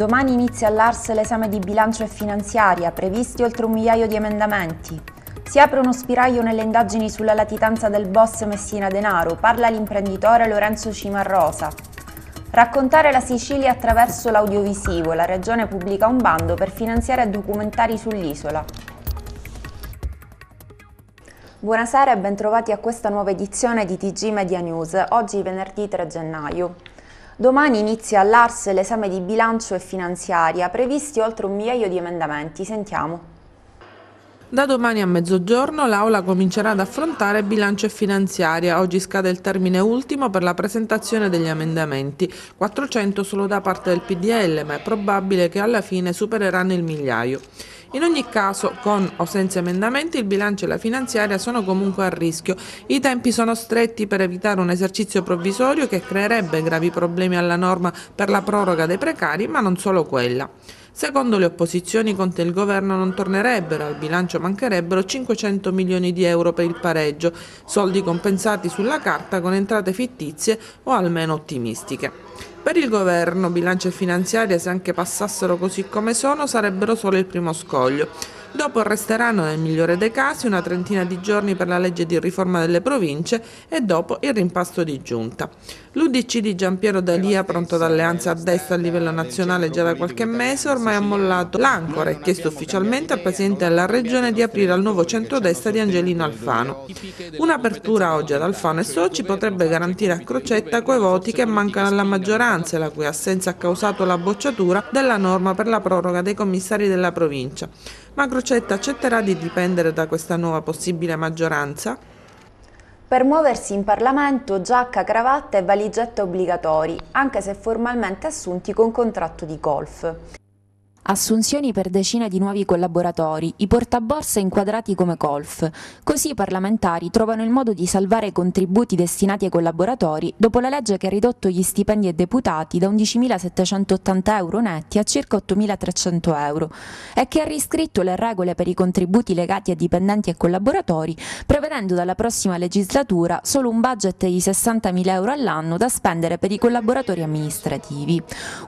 Domani inizia all'Ars l'esame di bilancio e finanziaria, previsti oltre un migliaio di emendamenti. Si apre uno spiraglio nelle indagini sulla latitanza del boss Messina Denaro, parla l'imprenditore Lorenzo Cimarrosa. Raccontare la Sicilia attraverso l'audiovisivo, la regione pubblica un bando per finanziare documentari sull'isola. Buonasera e bentrovati a questa nuova edizione di TG Media News, oggi venerdì 3 gennaio. Domani inizia all'Ars l'esame di bilancio e finanziaria, previsti oltre un migliaio di emendamenti. Sentiamo. Da domani a mezzogiorno l'Aula comincerà ad affrontare bilancio e finanziaria. Oggi scade il termine ultimo per la presentazione degli emendamenti. 400 solo da parte del PDL, ma è probabile che alla fine supereranno il migliaio. In ogni caso, con o senza emendamenti, il bilancio e la finanziaria sono comunque a rischio. I tempi sono stretti per evitare un esercizio provvisorio che creerebbe gravi problemi alla norma per la proroga dei precari, ma non solo quella. Secondo le opposizioni Conte e il governo non tornerebbero, al bilancio mancherebbero 500 milioni di euro per il pareggio, soldi compensati sulla carta con entrate fittizie o almeno ottimistiche. Per il governo bilancio e finanziaria, se anche passassero così come sono, sarebbero solo il primo scoglio. Dopo resteranno nel migliore dei casi una trentina di giorni per la legge di riforma delle province e dopo il rimpasto di giunta. L'Udc di Giampiero D'Alia, pronto ad d'alleanza a destra a livello nazionale già da qualche mese, ormai ha mollato l'ancora e chiesto ufficialmente al Presidente della Regione di aprire al nuovo centrodestra di Angelino Alfano. Un'apertura oggi ad Alfano e Soci potrebbe garantire a Crocetta quei voti che mancano alla maggioranza e la cui assenza ha causato la bocciatura della norma per la proroga dei commissari della provincia ma Crocetta accetterà di dipendere da questa nuova possibile maggioranza? Per muoversi in Parlamento giacca, cravatta e valigetta obbligatori, anche se formalmente assunti con contratto di golf. Assunzioni per decine di nuovi collaboratori, i portaborse inquadrati come golf. Così i parlamentari trovano il modo di salvare i contributi destinati ai collaboratori dopo la legge che ha ridotto gli stipendi ai deputati da 11.780 euro netti a circa 8.300 euro e che ha riscritto le regole per i contributi legati a dipendenti e collaboratori, prevedendo dalla prossima legislatura solo un budget di 60.000 euro all'anno da spendere per i collaboratori amministrativi.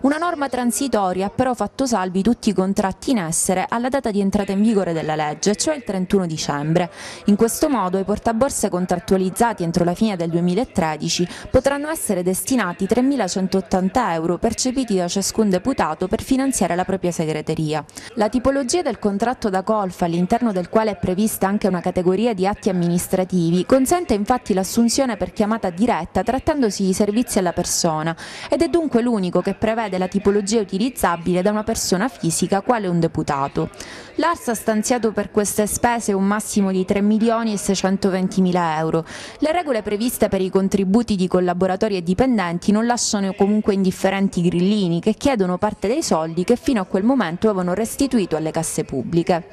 Una norma transitoria ha però fatto salvi tutti i contratti in essere alla data di entrata in vigore della legge, cioè il 31 dicembre. In questo modo i portaborse contrattualizzati entro la fine del 2013 potranno essere destinati 3.180 euro percepiti da ciascun deputato per finanziare la propria segreteria. La tipologia del contratto da golf all'interno del quale è prevista anche una categoria di atti amministrativi consente infatti l'assunzione per chiamata diretta trattandosi di servizi alla persona ed è dunque l'unico che prevede la tipologia utilizzabile da una persona fisica quale un deputato. L'ARS ha stanziato per queste spese un massimo di 3 milioni e 620 mila euro. Le regole previste per i contributi di collaboratori e dipendenti non lasciano comunque indifferenti i grillini che chiedono parte dei soldi che fino a quel momento avevano restituito alle casse pubbliche.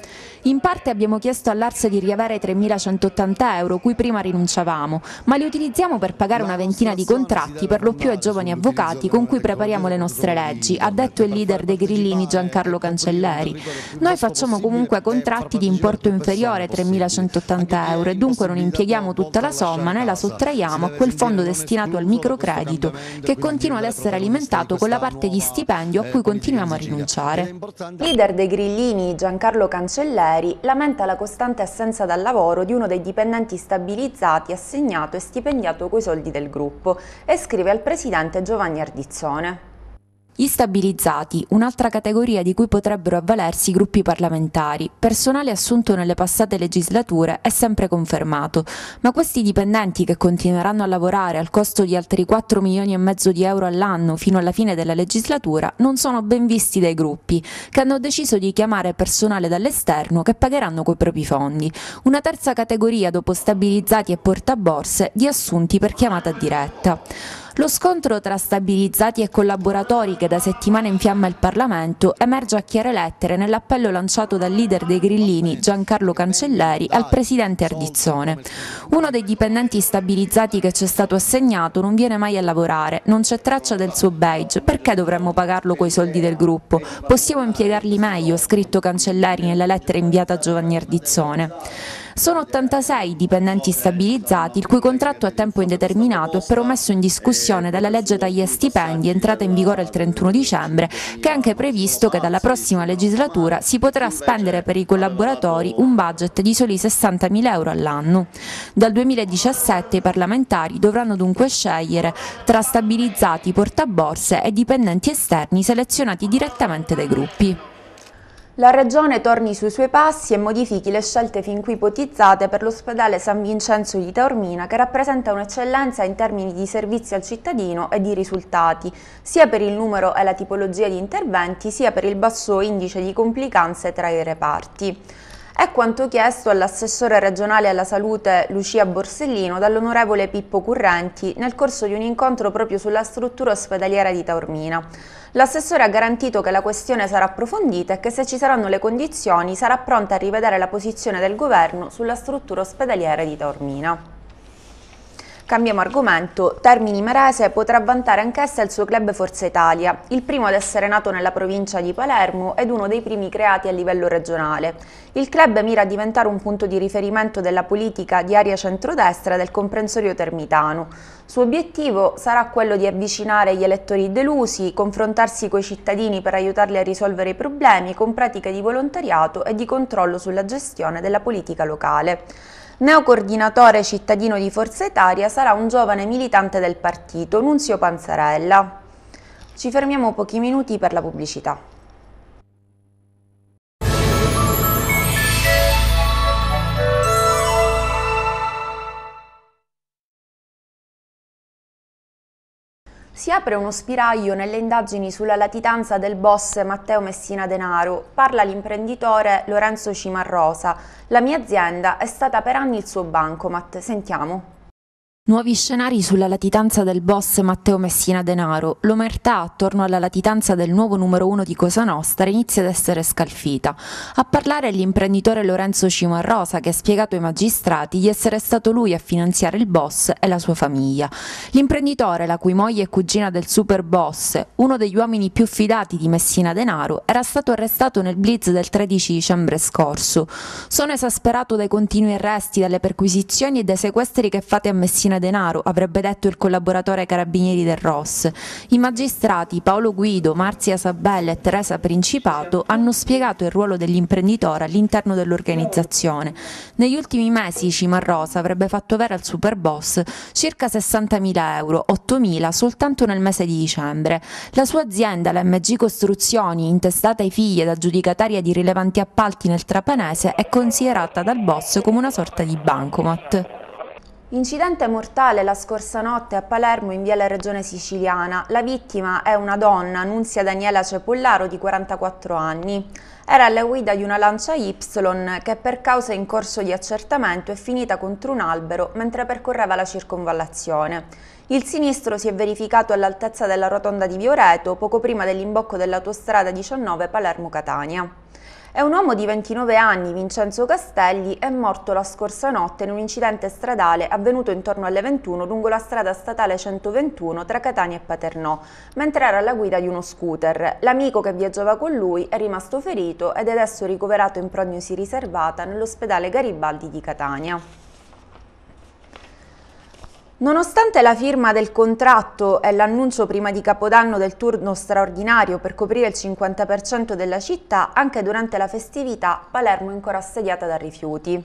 In parte abbiamo chiesto all'ARS di riavere 3.180 euro cui prima rinunciavamo, ma li utilizziamo per pagare una ventina di contratti per lo più ai giovani avvocati con cui prepariamo le nostre leggi, ha detto il leader dei grillini Gian Giancarlo Cancelleri. Noi facciamo comunque contratti di importo inferiore a 3.180 euro e dunque non impieghiamo tutta la somma né la sottraiamo a quel fondo destinato al microcredito che continua ad essere alimentato con la parte di stipendio a cui continuiamo a rinunciare. Leader dei Grillini Giancarlo Cancelleri lamenta la costante assenza dal lavoro di uno dei dipendenti stabilizzati, assegnato e stipendiato coi soldi del gruppo e scrive al presidente Giovanni Ardizzone. Gli stabilizzati, un'altra categoria di cui potrebbero avvalersi i gruppi parlamentari, personale assunto nelle passate legislature è sempre confermato, ma questi dipendenti che continueranno a lavorare al costo di altri 4 milioni e mezzo di euro all'anno fino alla fine della legislatura non sono ben visti dai gruppi, che hanno deciso di chiamare personale dall'esterno che pagheranno coi propri fondi. Una terza categoria dopo stabilizzati e portaborse di assunti per chiamata diretta. Lo scontro tra stabilizzati e collaboratori che da settimane infiamma il Parlamento emerge a chiare lettere nell'appello lanciato dal leader dei grillini Giancarlo Cancelleri al presidente Ardizzone. Uno dei dipendenti stabilizzati che ci è stato assegnato non viene mai a lavorare, non c'è traccia del suo badge, perché dovremmo pagarlo coi soldi del gruppo? Possiamo impiegarli meglio, ha scritto Cancelleri nella lettera inviata a Giovanni Ardizzone. Sono 86 i dipendenti stabilizzati, il cui contratto a tempo indeterminato è però messo in discussione dalla legge taglia stipendi entrata in vigore il 31 dicembre, che è anche previsto che dalla prossima legislatura si potrà spendere per i collaboratori un budget di soli 60.000 euro all'anno. Dal 2017 i parlamentari dovranno dunque scegliere tra stabilizzati portaborse e dipendenti esterni selezionati direttamente dai gruppi la Regione torni sui suoi passi e modifichi le scelte fin qui ipotizzate per l'ospedale San Vincenzo di Taormina che rappresenta un'eccellenza in termini di servizi al cittadino e di risultati, sia per il numero e la tipologia di interventi, sia per il basso indice di complicanze tra i reparti. È quanto chiesto all'assessore regionale alla salute Lucia Borsellino dall'onorevole Pippo Currenti nel corso di un incontro proprio sulla struttura ospedaliera di Taormina. L'assessore ha garantito che la questione sarà approfondita e che se ci saranno le condizioni sarà pronta a rivedere la posizione del governo sulla struttura ospedaliera di Taormina. Cambiamo argomento, Termini Marese potrà vantare anch'essa il suo club Forza Italia, il primo ad essere nato nella provincia di Palermo ed uno dei primi creati a livello regionale. Il club mira a diventare un punto di riferimento della politica di area centrodestra del comprensorio termitano. Suo obiettivo sarà quello di avvicinare gli elettori delusi, confrontarsi coi cittadini per aiutarli a risolvere i problemi con pratiche di volontariato e di controllo sulla gestione della politica locale. Neocoordinatore cittadino di Forza Italia sarà un giovane militante del partito, Nunzio Panzarella. Ci fermiamo pochi minuti per la pubblicità. Si apre uno spiraglio nelle indagini sulla latitanza del boss Matteo Messina Denaro. Parla l'imprenditore Lorenzo Cimarrosa. La mia azienda è stata per anni il suo bancomat. Sentiamo. Nuovi scenari sulla latitanza del boss Matteo Messina Denaro. L'omertà attorno alla latitanza del nuovo numero uno di Cosa Nostra inizia ad essere scalfita. A parlare è l'imprenditore Lorenzo Cimarrosa che ha spiegato ai magistrati di essere stato lui a finanziare il boss e la sua famiglia. L'imprenditore, la cui moglie è cugina del super boss, uno degli uomini più fidati di Messina Denaro, era stato arrestato nel blitz del 13 dicembre scorso. Sono esasperato dai continui arresti, dalle perquisizioni e dai sequestri che fate a Messina denaro, avrebbe detto il collaboratore ai carabinieri del ROS. I magistrati Paolo Guido, Marzia Sabella e Teresa Principato hanno spiegato il ruolo dell'imprenditore all'interno dell'organizzazione. Negli ultimi mesi Cimarrosa avrebbe fatto avere al superboss circa 60.000 euro, 8.000 soltanto nel mese di dicembre. La sua azienda, la MG Costruzioni, intestata ai figli ed aggiudicataria di rilevanti appalti nel Trapanese, è considerata dal boss come una sorta di bancomat. Incidente mortale la scorsa notte a Palermo in via La Regione Siciliana. La vittima è una donna, Nunzia Daniela Cepollaro, di 44 anni. Era alla guida di una lancia Y che per causa in corso di accertamento è finita contro un albero mentre percorreva la circonvallazione. Il sinistro si è verificato all'altezza della rotonda di Vioreto, poco prima dell'imbocco dell'autostrada 19 Palermo-Catania. È un uomo di 29 anni, Vincenzo Castelli, è morto la scorsa notte in un incidente stradale avvenuto intorno alle 21 lungo la strada statale 121 tra Catania e Paternò, mentre era alla guida di uno scooter. L'amico che viaggiava con lui è rimasto ferito ed è adesso ricoverato in prognosi riservata nell'ospedale Garibaldi di Catania. Nonostante la firma del contratto e l'annuncio prima di Capodanno del turno straordinario per coprire il 50% della città, anche durante la festività Palermo è ancora assediata da rifiuti.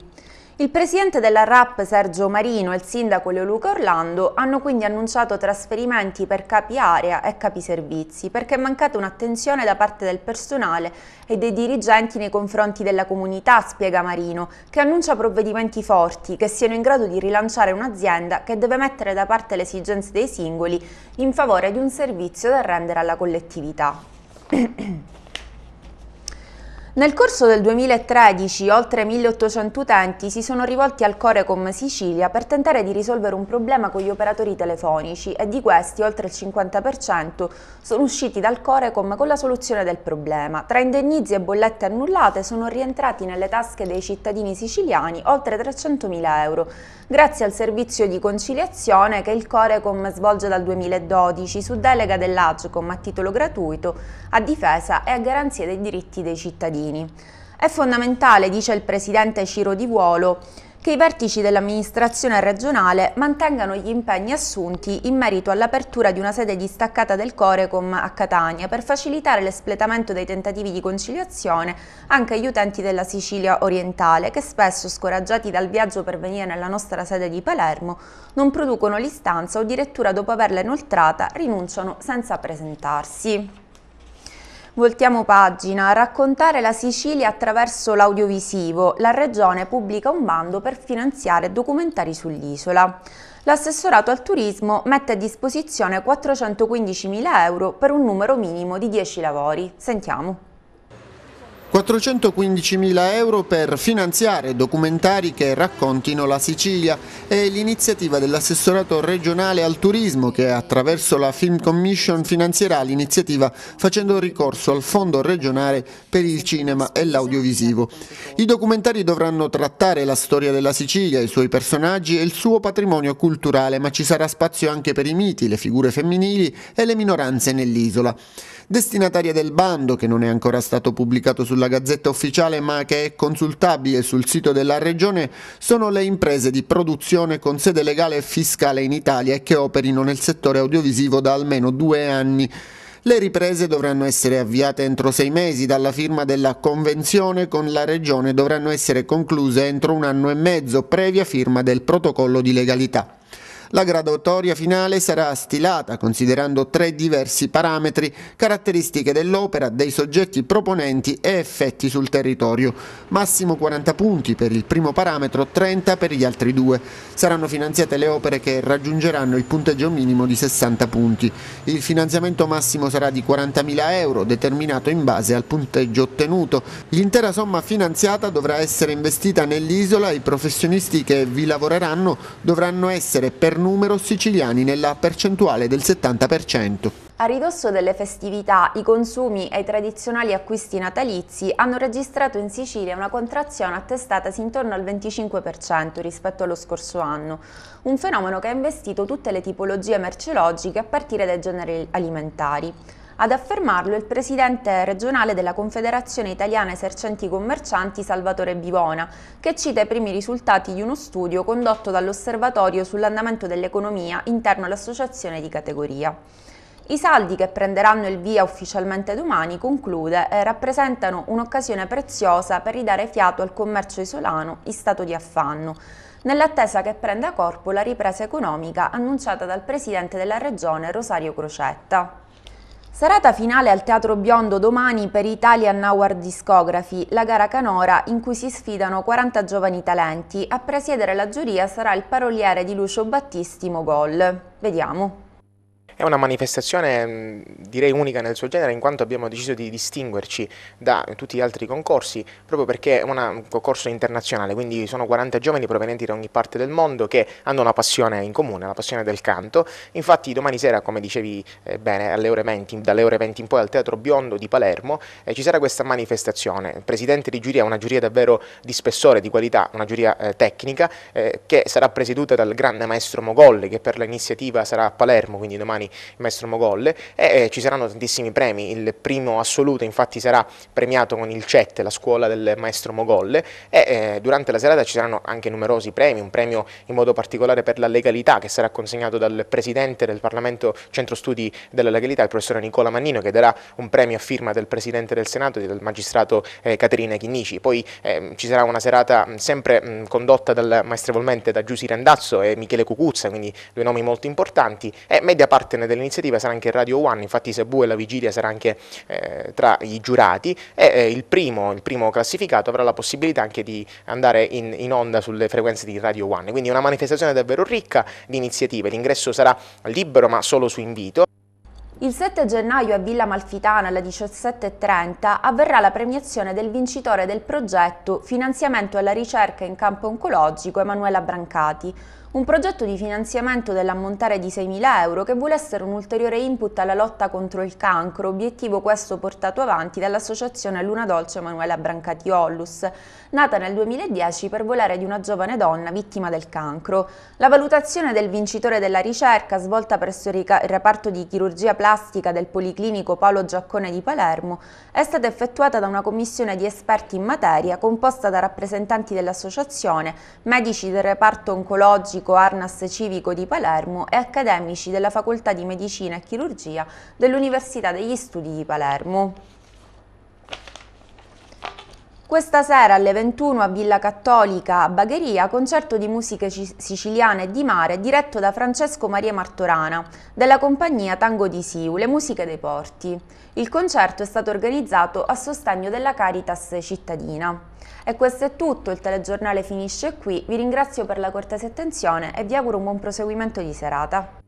Il presidente della RAP Sergio Marino e il sindaco Leoluca Orlando hanno quindi annunciato trasferimenti per capi area e capi servizi perché è mancata un'attenzione da parte del personale e dei dirigenti nei confronti della comunità, spiega Marino, che annuncia provvedimenti forti che siano in grado di rilanciare un'azienda che deve mettere da parte le esigenze dei singoli in favore di un servizio da rendere alla collettività. Nel corso del 2013 oltre 1800 utenti si sono rivolti al Corecom Sicilia per tentare di risolvere un problema con gli operatori telefonici e di questi oltre il 50% sono usciti dal Corecom con la soluzione del problema. Tra indennizi e bollette annullate sono rientrati nelle tasche dei cittadini siciliani oltre 300.000 euro grazie al servizio di conciliazione che il Corecom svolge dal 2012 su delega dell'Agcom a titolo gratuito a difesa e a garanzia dei diritti dei cittadini. È fondamentale, dice il presidente Ciro Di Vuolo, che i vertici dell'amministrazione regionale mantengano gli impegni assunti in merito all'apertura di una sede distaccata del Corecom a Catania per facilitare l'espletamento dei tentativi di conciliazione anche agli utenti della Sicilia orientale che spesso scoraggiati dal viaggio per venire nella nostra sede di Palermo non producono l'istanza o addirittura dopo averla inoltrata rinunciano senza presentarsi. Voltiamo pagina, raccontare la Sicilia attraverso l'audiovisivo. La Regione pubblica un bando per finanziare documentari sull'isola. L'assessorato al turismo mette a disposizione 415.000 euro per un numero minimo di 10 lavori. Sentiamo. 415.000 euro per finanziare documentari che raccontino la Sicilia è l'iniziativa dell'assessorato regionale al turismo che attraverso la Film Commission finanzierà l'iniziativa facendo ricorso al fondo regionale per il cinema e l'audiovisivo. I documentari dovranno trattare la storia della Sicilia, i suoi personaggi e il suo patrimonio culturale ma ci sarà spazio anche per i miti, le figure femminili e le minoranze nell'isola destinataria del bando che non è ancora stato pubblicato sulla Gazzetta Ufficiale ma che è consultabile sul sito della Regione, sono le imprese di produzione con sede legale e fiscale in Italia e che operino nel settore audiovisivo da almeno due anni. Le riprese dovranno essere avviate entro sei mesi dalla firma della convenzione con la Regione e dovranno essere concluse entro un anno e mezzo, previa firma del protocollo di legalità. La graduatoria finale sarà stilata considerando tre diversi parametri, caratteristiche dell'opera, dei soggetti proponenti e effetti sul territorio. Massimo 40 punti per il primo parametro, 30 per gli altri due. Saranno finanziate le opere che raggiungeranno il punteggio minimo di 60 punti. Il finanziamento massimo sarà di 40.000 euro, determinato in base al punteggio ottenuto. L'intera somma finanziata dovrà essere investita nell'isola, i professionisti che vi lavoreranno dovranno essere per noi numero siciliani nella percentuale del 70%. A ridosso delle festività, i consumi e i tradizionali acquisti natalizi hanno registrato in Sicilia una contrazione attestatasi intorno al 25% rispetto allo scorso anno, un fenomeno che ha investito tutte le tipologie merceologiche a partire dai generi alimentari. Ad affermarlo è il presidente regionale della Confederazione Italiana Esercenti Commercianti Salvatore Bivona, che cita i primi risultati di uno studio condotto dall'Osservatorio sull'andamento dell'economia interno all'associazione di categoria. I saldi che prenderanno il via ufficialmente domani, conclude, eh, rappresentano un'occasione preziosa per ridare fiato al commercio isolano in stato di affanno, nell'attesa che prenda corpo la ripresa economica annunciata dal Presidente della Regione Rosario Crocetta. Serata finale al Teatro Biondo domani per Italian Award Discography, la gara canora in cui si sfidano 40 giovani talenti. A presiedere la giuria sarà il paroliere di Lucio Battisti Mogol. Vediamo. È una manifestazione mm, direi unica nel suo genere in quanto abbiamo deciso di distinguerci da tutti gli altri concorsi proprio perché è una, un concorso internazionale, quindi sono 40 giovani provenienti da ogni parte del mondo che hanno una passione in comune, la passione del canto. Infatti domani sera, come dicevi eh, bene, alle ore 20, dalle ore 20 in poi al Teatro Biondo di Palermo eh, ci sarà questa manifestazione. Il presidente di giuria, è una giuria davvero di spessore, di qualità, una giuria eh, tecnica eh, che sarà presieduta dal grande maestro Mogolli che per l'iniziativa sarà a Palermo, quindi domani il maestro Mogolle, e ci saranno tantissimi premi, il primo assoluto infatti sarà premiato con il CET, la scuola del maestro Mogolle, e durante la serata ci saranno anche numerosi premi, un premio in modo particolare per la legalità che sarà consegnato dal Presidente del Parlamento Centro Studi della Legalità, il professore Nicola Mannino, che darà un premio a firma del Presidente del Senato e del magistrato eh, Caterina Chinnici. Poi ehm, ci sarà una serata mm, sempre mh, mm, condotta dal, maestrevolmente da Giussi Rendazzo e Michele Cucuzza, quindi due nomi molto importanti, e media parte partner dell'iniziativa sarà anche Radio One, infatti Sebu e la Vigilia sarà anche eh, tra i giurati e eh, il, primo, il, primo, classificato avrà la possibilità anche di andare in, in, onda sulle frequenze di Radio One, quindi una manifestazione davvero ricca di iniziative, l'ingresso sarà libero ma solo su invito. Il 7 gennaio a Villa Malfitana alle 17.30 avverrà la premiazione del vincitore del progetto Finanziamento alla ricerca in campo oncologico Emanuela Brancati, un progetto di finanziamento dell'ammontare di 6.000 euro che vuole essere un ulteriore input alla lotta contro il cancro, obiettivo questo portato avanti dall'associazione Luna Dolce Emanuela Brancati Ollus, nata nel 2010 per volere di una giovane donna vittima del cancro. La valutazione del vincitore della ricerca, svolta presso il reparto di chirurgia plastica del Policlinico Paolo Giaccone di Palermo, è stata effettuata da una commissione di esperti in materia composta da rappresentanti dell'associazione, medici del reparto oncologico medico Arnas Civico di Palermo e accademici della Facoltà di Medicina e Chirurgia dell'Università degli Studi di Palermo. Questa sera alle 21 a Villa Cattolica a Bagheria, concerto di musiche siciliane e di mare diretto da Francesco Maria Martorana della compagnia Tango di Siu, le musiche dei porti. Il concerto è stato organizzato a sostegno della Caritas cittadina. E questo è tutto, il telegiornale finisce qui, vi ringrazio per la cortese attenzione e vi auguro un buon proseguimento di serata.